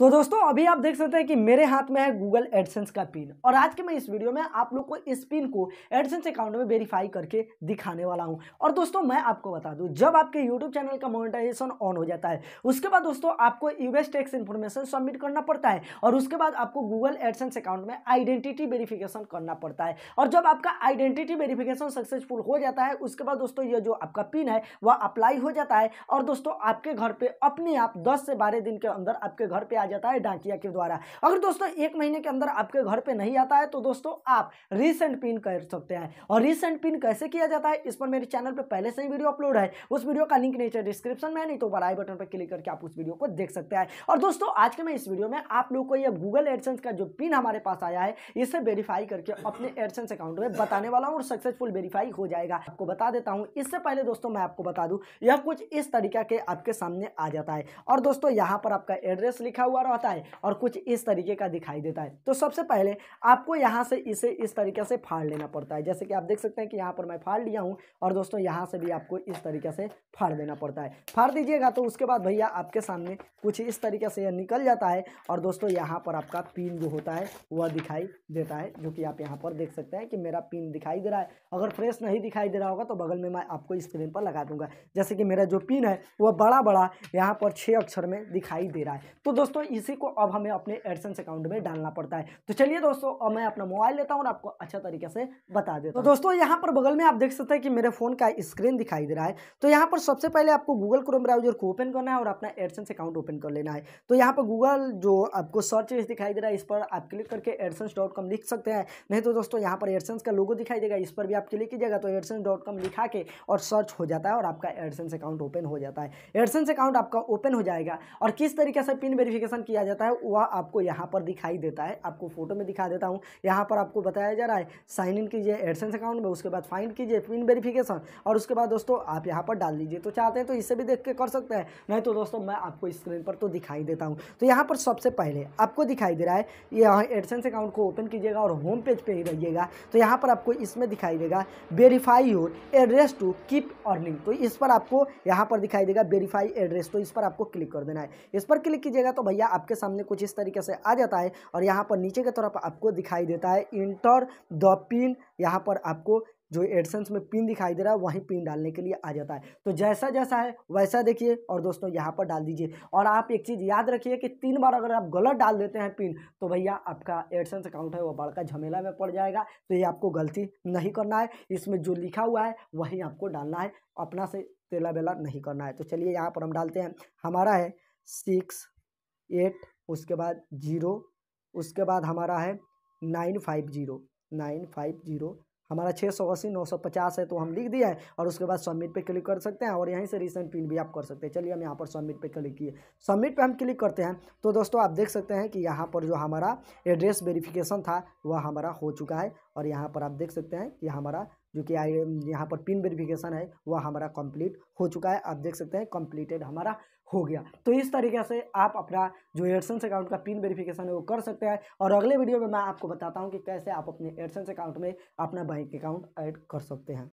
तो दोस्तों अभी आप देख सकते हैं कि मेरे हाथ में है गूगल एडसेंस का पिन और आज के मैं इस वीडियो में आप लोग को इस पिन को एडसेंस अकाउंट में वेरीफाई करके दिखाने वाला हूं और दोस्तों मैं आपको बता दूं जब आपके यूट्यूब चैनल का मोनेटाइजेशन ऑन हो जाता है उसके बाद दोस्तों आपको यूएस टैक्स इन्फॉर्मेशन सबमिट करना पड़ता है और उसके बाद आपको गूगल एडसेंस अकाउंट में आइडेंटिटी वेरीफिकेशन करना पड़ता है और जब आपका आइडेंटिटी वेरीफिकेशन सक्सेसफुल हो जाता है उसके बाद दोस्तों ये जो आपका पिन है वह अप्लाई हो जाता है और दोस्तों आपके घर पर अपने आप दस से बारह दिन के अंदर आपके घर पर आ जाता है डाकिया के द्वारा अगर दोस्तों एक महीने के अंदर आपके घर पे नहीं आता है तो दोस्तों आप रिसेंट पिन कर सकते हैं और रिसेंट पिन कैसे किया जाता है इस पर मेरे चैनल पर पहले से ही वीडियो अपलोड है उस वीडियो का लिंक नीचे डिस्क्रिप्शन में नहीं तो ऊपर आई बटन पर क्लिक करके आप उस वीडियो को देख सकते हैं और दोस्तों आज के मैं इस वीडियो में आप लोग को यह गूगल एडसेंस का जो पिन हमारे पास आया है इसे वेरीफाई करके अपने एडसेंस अकाउंट में बताने वाला हूँ और सक्सेसफुल वेरीफाई हो जाएगा आपको बता देता हूँ इससे पहले दोस्तों मैं आपको बता दूँ यह कुछ इस तरीका के आपके सामने आ जाता है और दोस्तों यहाँ पर आपका एड्रेस लिखा हुआ हुआ रहता है और कुछ इस तरीके का दिखाई देता है तो सबसे पहले आपको यहाँ से इसे इस तरीके से फाड़ लेना पड़ता है जैसे कि आप देख सकते हैं कि यहाँ पर मैं फाड़ लिया हूँ और दोस्तों यहाँ से भी आपको इस तरीके से फाड़ देना पड़ता है फाड़ दीजिएगा तो उसके बाद भैया आपके सामने कुछ इस तरीके से यह निकल जाता है और दोस्तों यहाँ पर आपका पिन जो होता है वह दिखाई देता है जो कि आप यहाँ पर देख सकते हैं कि मेरा पिन दिखाई दे रहा है अगर फ्रेश नहीं दिखाई दे रहा होगा तो बगल में मैं आपको स्क्रीन पर लगा दूंगा जैसे कि मेरा जो पिन है वह बड़ा बड़ा यहाँ पर छः अक्षर में दिखाई दे रहा है तो दोस्तों इसी को अब हमें अपने एडसेंस अकाउंट में डालना पड़ता है तो चलिए दोस्तों अब मैं अपना मोबाइल लेता हूँ और आपको अच्छा तरीके से बता देता तो हूँ तो दोस्तों यहाँ पर बगल में आप देख सकते हैं कि मेरे फोन का स्क्रीन दिखाई दे रहा है तो यहाँ पर सबसे पहले आपको गूगल क्रोम ब्राउजर को ओपन करना है और अपना एडसेंस अकाउंट ओपन कर लेना है तो यहाँ पर गूगल जो आपको सर्च दिखाई दे रहा है इस पर आप क्लिक करके एडसेंस लिख सकते हैं नहीं तो दोस्तों यहाँ पर एडसेंस का लोगो दिखाई देगा इस पर भी आप क्लिक कीजिएगा तो एडसेंस लिखा के और सर्च हो जाता है और आपका एडसेंस अकाउंट ओपन हो जाता है एडसेंस अकाउंट आपका ओपन हो जाएगा और किस तरीके से पिन वेरिफिकेशन ऑपरेशन किया जाता है वह आपको यहाँ पर दिखाई देता है आपको फोटो में दिखा देता हूँ यहाँ पर आपको बताया जा रहा है साइन इन कीजिए एडसेंस अकाउंट में उसके बाद फाइंड कीजिए पिन वेरिफिकेशन और उसके बाद दोस्तों आप यहाँ पर डाल दीजिए तो चाहते हैं तो इसे भी देख के कर सकते हैं नहीं तो दोस्तों मैं आपको स्क्रीन पर तो दिखाई देता हूँ तो यहाँ पर सबसे पहले आपको दिखाई दे रहा है यहाँ एडसेंस अकाउंट को ओपन कीजिएगा और होम पेज पर ही रहिएगा तो यहाँ पर आपको इसमें दिखाई देगा verify your address to keep earning तो इस पर आपको यहाँ पर दिखाई देगा वेरीफाई एड्रेस तो इस पर आपको क्लिक कर देना है इस पर क्लिक कीजिएगा तो भैया आपके सामने कुछ इस तरीके से आ जाता है और यहाँ पर नीचे की तरफ आपको दिखाई देता है इंटर द पिन यहाँ पर आपको जो एडसेंस में पिन दिखाई दे रहा है वहीं पिन डालने के लिए आ जाता है तो जैसा जैसा है वैसा देखिए और दोस्तों यहाँ पर डाल दीजिए और आप एक चीज़ याद रखिए कि तीन बार अगर आप गलत डाल देते हैं पिन तो भैया आपका एडसेंस अकाउंट है वो बड़का झमेला में पड़ जाएगा तो ये आपको गलती नहीं करना है इसमें जो लिखा हुआ है वहीं आपको डालना है अपना से तेला बेला नहीं करना है तो चलिए यहाँ पर हम डालते हैं हमारा है सिक्स एट उसके बाद जीरो उसके बाद हमारा है nine five zero nine five zero हमारा छः सौ अस्सी नौ सौ पचास है तो हम लिख दिया है और उसके बाद सबमिट पे क्लिक कर सकते हैं और यहीं से रिसेंट पिन भी आप कर सकते हैं चलिए हम यहाँ पर सबमिट पे क्लिक किए सबमिट पे हम क्लिक करते हैं तो दोस्तों आप देख सकते हैं कि यहाँ पर जो हमारा एड्रेस वेरिफिकेशन था वह हमारा हो चुका है और यहाँ पर आप देख सकते हैं कि हमारा जो कि आई यहाँ पर पिन वेरिफिकेशन है वह हमारा कम्प्लीट हो चुका है आप देख सकते हैं कम्प्लीटेड हमारा हो गया तो इस तरीके से आप अपना जो एडसेंस अकाउंट का पिन वेरिफिकेशन है वो कर सकते हैं और अगले वीडियो में मैं आपको बताता हूँ कि कैसे आप अपने एडसेंस अकाउंट में अपना बैंक अकाउंट ऐड कर सकते हैं